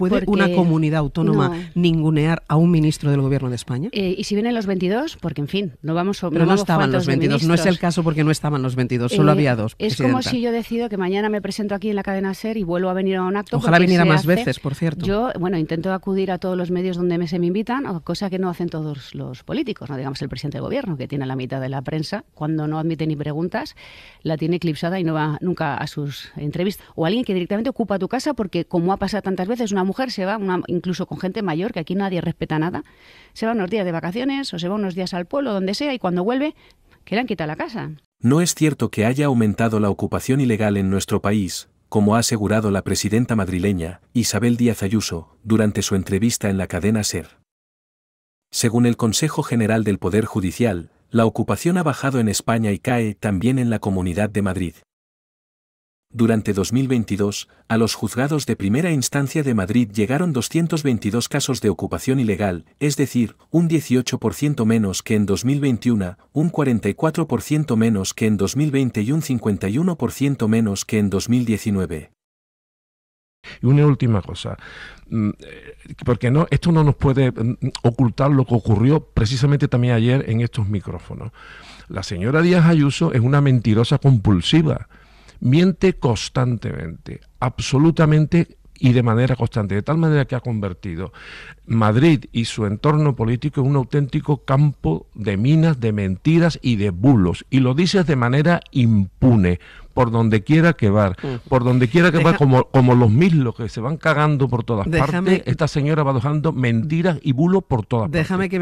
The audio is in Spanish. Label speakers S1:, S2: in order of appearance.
S1: puede una comunidad autónoma ningunear a un ministro del Gobierno de España? Eh, y si vienen los 22, porque en fin, no vamos a... Pero no, estaban los 22, no es el caso porque no estaban los 22, solo eh, había dos. Es como si yo decido que mañana me presento aquí en la cadena SER y vuelvo a venir a un acto. Ojalá viniera más veces, por cierto. Yo, bueno, intento acudir a todos los medios donde me, se me invitan, cosa que no hacen todos los políticos, no digamos el presidente del Gobierno, que tiene la mitad de la prensa, cuando no admite ni preguntas, la tiene eclipsada y no va nunca a sus entrevistas. O alguien que directamente ocupa tu casa porque, como ha pasado tantas veces, una mujer se va, incluso con gente mayor, que aquí nadie respeta nada, se va unos días de vacaciones o se va unos días al pueblo, donde sea, y cuando vuelve, que le han quitado la casa.
S2: No es cierto que haya aumentado la ocupación ilegal en nuestro país, como ha asegurado la presidenta madrileña, Isabel Díaz Ayuso, durante su entrevista en la cadena SER. Según el Consejo General del Poder Judicial, la ocupación ha bajado en España y cae también en la Comunidad de Madrid. Durante 2022, a los juzgados de primera instancia de Madrid llegaron 222 casos de ocupación ilegal, es decir, un 18% menos que en 2021, un 44% menos que en 2020 y un 51% menos que en 2019.
S3: Y una última cosa, mm, eh, porque no, esto no nos puede mm, ocultar lo que ocurrió precisamente también ayer en estos micrófonos. La señora Díaz Ayuso es una mentirosa compulsiva miente constantemente, absolutamente y de manera constante, de tal manera que ha convertido Madrid y su entorno político en un auténtico campo de minas, de mentiras y de bulos. Y lo dices de manera impune, por donde quiera que va, mm. por donde quiera que va, como, como los mismos que se van cagando por todas partes, esta señora va dejando mentiras y bulos por todas déjame partes. Que